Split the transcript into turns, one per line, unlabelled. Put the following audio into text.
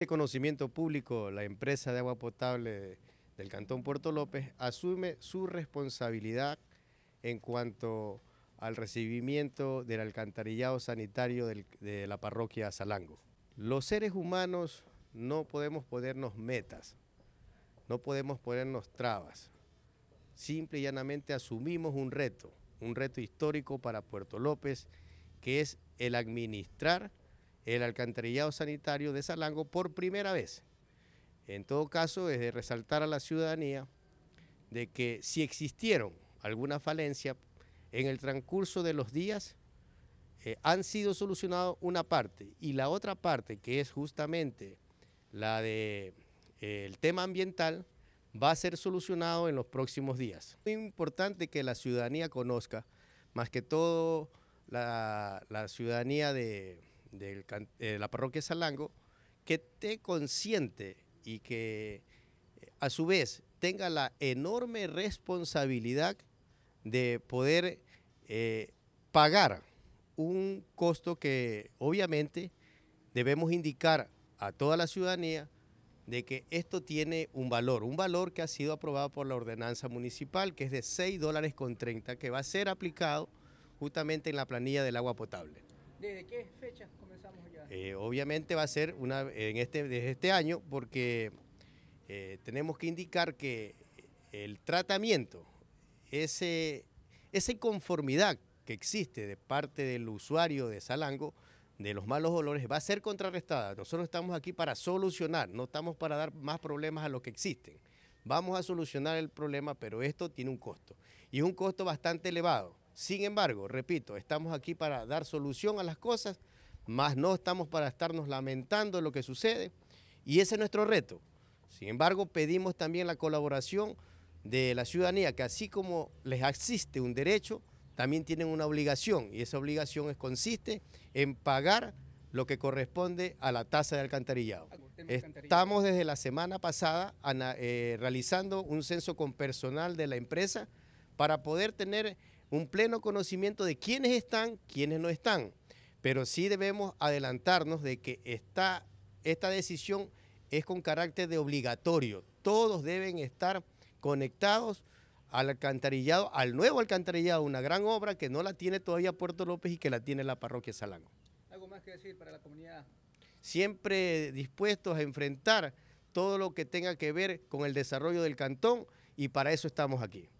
De este conocimiento público, la empresa de agua potable del Cantón Puerto López asume su responsabilidad en cuanto al recibimiento del alcantarillado sanitario de la parroquia Salango. Los seres humanos no podemos ponernos metas, no podemos ponernos trabas. Simple y llanamente asumimos un reto, un reto histórico para Puerto López, que es el administrar el alcantarillado sanitario de Salango por primera vez. En todo caso, es de resaltar a la ciudadanía de que si existieron alguna falencia en el transcurso de los días, eh, han sido solucionadas una parte y la otra parte, que es justamente la de eh, tema ambiental, va a ser solucionado en los próximos días. Es muy importante que la ciudadanía conozca, más que todo la ciudadanía de, de eh, la parroquia Salango que esté consciente y que eh, a su vez tenga la enorme responsabilidad de poder eh, pagar un costo que obviamente debemos indicar a toda la ciudadanía de que esto tiene un valor, un valor que ha sido aprobado por la ordenanza municipal, que es de 6 dólares con 30, que va a ser aplicado justamente en la planilla del agua potable. ¿Desde qué fecha comenzamos ya? Eh, obviamente va a ser una, en este, desde este año porque eh, tenemos que indicar que el tratamiento, ese, esa inconformidad que existe de parte del usuario de Salango, de los malos olores, va a ser contrarrestada. Nosotros estamos aquí para solucionar, no estamos para dar más problemas a los que existen. Vamos a solucionar el problema, pero esto tiene un costo. Y es un costo bastante elevado. Sin embargo, repito, estamos aquí para dar solución a las cosas, más no estamos para estarnos lamentando lo que sucede y ese es nuestro reto. Sin embargo, pedimos también la colaboración de la ciudadanía, que así como les existe un derecho, también tienen una obligación y esa obligación consiste en pagar lo que corresponde a la tasa de alcantarillado. Estamos desde la semana pasada eh, realizando un censo con personal de la empresa para poder tener un pleno conocimiento de quiénes están, quiénes no están. Pero sí debemos adelantarnos de que esta, esta decisión es con carácter de obligatorio. Todos deben estar conectados al alcantarillado, al nuevo alcantarillado, una gran obra que no la tiene todavía Puerto López y que la tiene la parroquia Salango. ¿Algo más que decir para la comunidad? Siempre dispuestos a enfrentar todo lo que tenga que ver con el desarrollo del cantón y para eso estamos aquí.